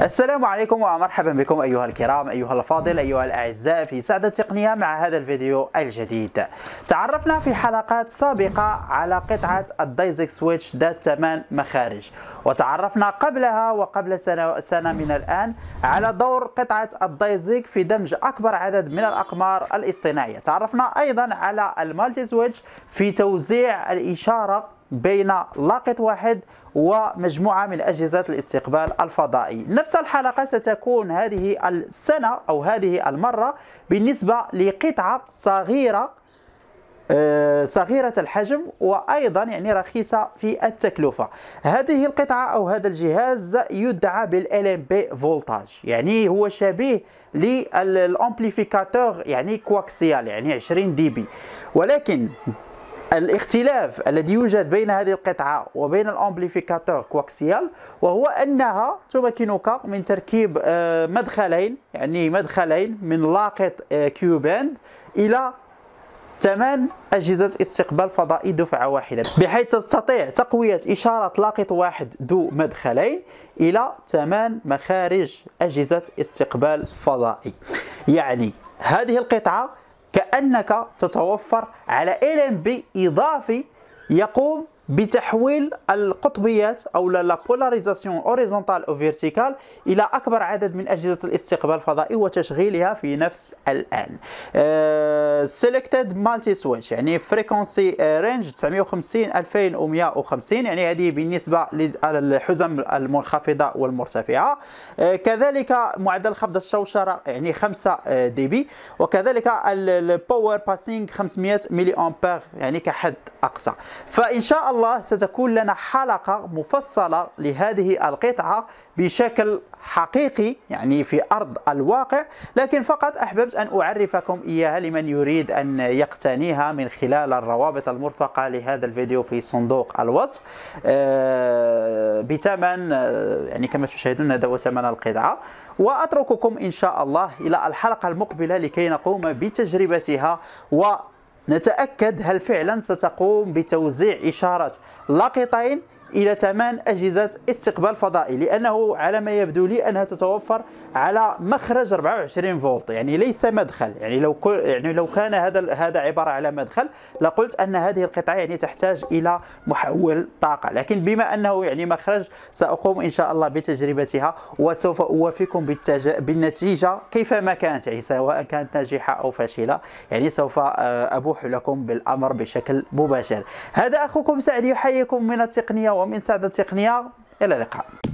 السلام عليكم ومرحبا بكم أيها الكرام أيها الفاضل أيها الأعزاء في سعد التقنية مع هذا الفيديو الجديد تعرفنا في حلقات سابقة على قطعة الدايزك سويتش ذات ثمان مخارج وتعرفنا قبلها وقبل سنة, سنة من الآن على دور قطعة الدايزك في دمج أكبر عدد من الأقمار الاصطناعية تعرفنا أيضا على المالتي سويتش في توزيع الإشارة بين لاقط واحد ومجموعة من أجهزة الاستقبال الفضائي نفس الحلقة ستكون هذه السنة أو هذه المرة بالنسبة لقطعة صغيرة آه، صغيرة الحجم وأيضا يعني رخيصة في التكلفة هذه القطعة أو هذا الجهاز يدعى بالال بي فولتاج يعني هو شبيه للأمبليفيكاتور يعني كواكسيال يعني 20 دي بي ولكن الاختلاف الذي يوجد بين هذه القطعة وبين الأمبليفيكاتور كواكسيال وهو أنها تمكنك من تركيب آه، مدخلين يعني مدخلين من لاقط آه، كيوباند إلى ثمان أجهزة استقبال فضائي دفعة واحدة بحيث تستطيع تقوية إشارة لاقط واحد ذو مدخلين إلى ثمان مخارج أجهزة استقبال فضائي يعني هذه القطعة كأنك تتوفر على بي إضافي يقوم بتحويل القطبيات او لا بولاريزاسيون اوريزونتال او فيرتيكال الى اكبر عدد من اجهزه الاستقبال الفضائي وتشغيلها في نفس الان أه سيلكتد مالتي سويتش يعني فريكونسي رينج 950 2150 يعني هذه بالنسبه للحزم المنخفضه والمرتفعه uh, كذلك معدل خفض الشوشره يعني 5 دي بي وكذلك الباور باسينج 500 ملي امبير يعني كحد اقصى فان شاء الله ستكون لنا حلقه مفصله لهذه القطعه بشكل حقيقي يعني في ارض الواقع لكن فقط احببت ان اعرفكم اياها لمن يريد يريد أن يقتنيها من خلال الروابط المرفقة لهذا الفيديو في صندوق الوصف آه، بثمن آه، يعني كما تشاهدون هذا هو ثمن القطعة وأترككم إن شاء الله إلى الحلقة المقبلة لكي نقوم بتجربتها و نتأكد هل فعلا ستقوم بتوزيع إشارة لقطين إلى ثمان أجهزة استقبال فضائي لأنه على ما يبدو لي أنها تتوفر على مخرج 24 فولت يعني ليس مدخل يعني لو يعني لو كان هذا هذا عبارة على مدخل لقلت أن هذه القطعة يعني تحتاج إلى محول طاقة لكن بما أنه يعني مخرج سأقوم إن شاء الله بتجربتها وسوف أوافيكم بالتج... بالنتيجة كيفما كانت يعني سواء كانت ناجحة أو فاشلة يعني سوف آه، أبوح لكم بالأمر بشكل مباشر هذا أخوكم سعد يحييكم من التقنية ومن سادة التقنيه إلى اللقاء